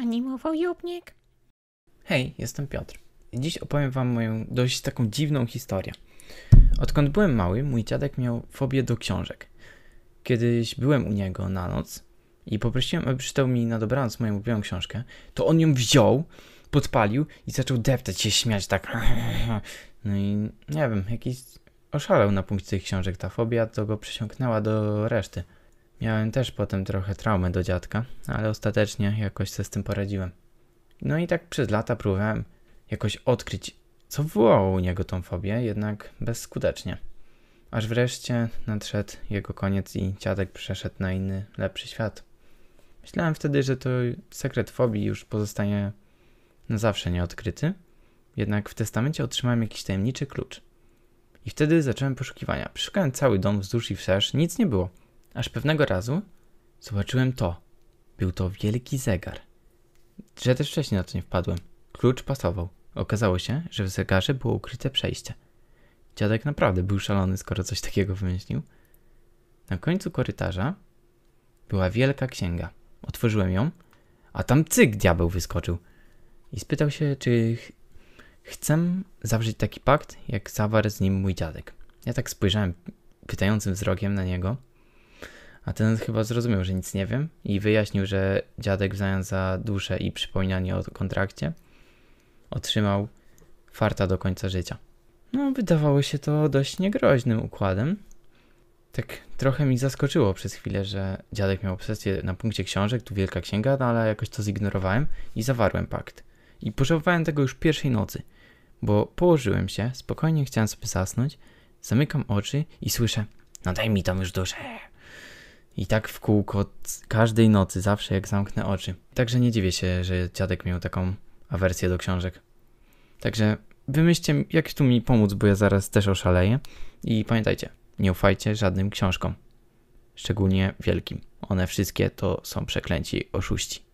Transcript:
animował Jobnik. Hej, jestem Piotr. Dziś opowiem wam moją dość taką dziwną historię. Odkąd byłem mały, mój dziadek miał fobię do książek. Kiedyś byłem u niego na noc i poprosiłem, aby przeczytał mi na dobranoc moją ulubioną książkę, to on ją wziął, podpalił i zaczął deptać się, śmiać tak. No i nie wiem, jakiś oszalał na punkcie tych książek. Ta fobia to go przysiągnęła do reszty. Miałem też potem trochę traumę do dziadka, ale ostatecznie jakoś sobie z tym poradziłem. No i tak przez lata próbowałem jakoś odkryć, co wywołało u niego tą fobię, jednak bezskutecznie. Aż wreszcie nadszedł jego koniec i dziadek przeszedł na inny, lepszy świat. Myślałem wtedy, że to sekret fobii już pozostanie na zawsze nieodkryty, jednak w testamencie otrzymałem jakiś tajemniczy klucz. I wtedy zacząłem poszukiwania. Przeszukałem cały dom wzdłuż i wszerz, nic nie było aż pewnego razu zobaczyłem to. Był to wielki zegar. Że też wcześniej na to nie wpadłem. Klucz pasował. Okazało się, że w zegarze było ukryte przejście. Dziadek naprawdę był szalony, skoro coś takiego wymyślił. Na końcu korytarza była wielka księga. Otworzyłem ją, a tam cyk diabeł wyskoczył. I spytał się, czy ch chcę zawrzeć taki pakt, jak zawarł z nim mój dziadek. Ja tak spojrzałem pytającym wzrokiem na niego. A ten chyba zrozumiał, że nic nie wiem i wyjaśnił, że dziadek w zamian za duszę i przypominanie o kontrakcie otrzymał farta do końca życia. No, wydawało się to dość niegroźnym układem. Tak trochę mi zaskoczyło przez chwilę, że dziadek miał obsesję na punkcie książek, tu wielka księga, no ale jakoś to zignorowałem i zawarłem pakt. I pożałowałem tego już pierwszej nocy, bo położyłem się, spokojnie chciałem sobie zasnąć, zamykam oczy i słyszę, no daj mi tam już duszę. I tak w kółko każdej nocy, zawsze jak zamknę oczy. Także nie dziwię się, że dziadek miał taką awersję do książek. Także wymyślcie, jak tu mi pomóc, bo ja zaraz też oszaleję. I pamiętajcie, nie ufajcie żadnym książkom, szczególnie wielkim. One wszystkie to są przeklęci oszuści.